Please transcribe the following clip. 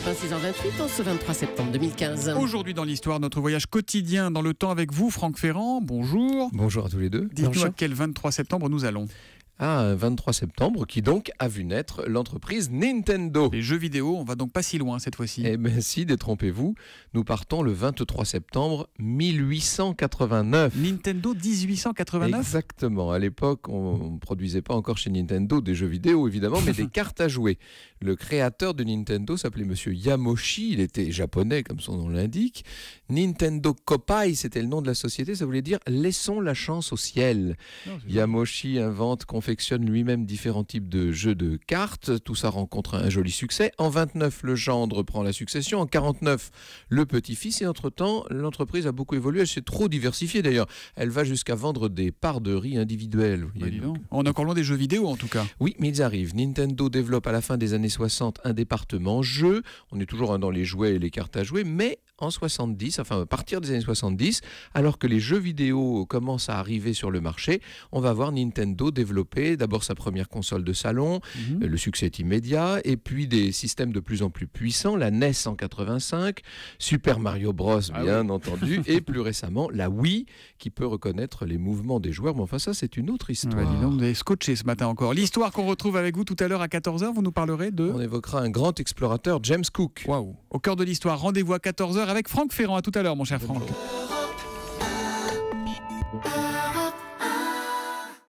26 ans 28 en ce 23 septembre 2015. Aujourd'hui dans l'histoire, notre voyage quotidien dans le temps avec vous, Franck Ferrand. Bonjour. Bonjour à tous les deux. Dites-nous à quel 23 septembre nous allons à 23 septembre, qui donc a vu naître l'entreprise Nintendo. Les jeux vidéo, on va donc pas si loin cette fois-ci. Eh bien si, détrompez-vous, nous partons le 23 septembre 1889. Nintendo 1889 Exactement, à l'époque on ne produisait pas encore chez Nintendo des jeux vidéo évidemment, mais des cartes à jouer. Le créateur de Nintendo s'appelait Monsieur Yamoshi, il était japonais comme son nom l'indique. Nintendo Kopai, c'était le nom de la société, ça voulait dire laissons la chance au ciel. Yamoshi invente, confectionne lui-même différents types de jeux de cartes. Tout ça rencontre un joli succès. En 29, le gendre prend la succession. En 49, le petit-fils. Et entre-temps, l'entreprise a beaucoup évolué. Elle s'est trop diversifiée d'ailleurs. Elle va jusqu'à vendre des parts de riz individuelles. Bah, on est encore loin des jeux vidéo en tout cas. Oui, mais ils arrivent. Nintendo développe à la fin des années 60 un département jeux. On est toujours dans les jouets et les cartes à jouer, mais en 70, enfin à partir des années 70, alors que les jeux vidéo commencent à arriver sur le marché, on va voir Nintendo développer D'abord sa première console de salon, mhm. euh, le succès est immédiat, et puis des systèmes de plus en plus puissants, la NES en 85, Super Mario Bros ah bien entendu, et plus récemment la Wii qui peut reconnaître les mouvements des joueurs. Mais enfin ça c'est une autre histoire. scotché ce matin encore. L'histoire qu'on retrouve avec vous tout à l'heure à 14h, vous nous parlerez de... On évoquera un grand explorateur, James Cook. Waouh. Au cœur de l'histoire, rendez-vous à 14h avec Franck Ferrand. À tout à l'heure mon cher Franck.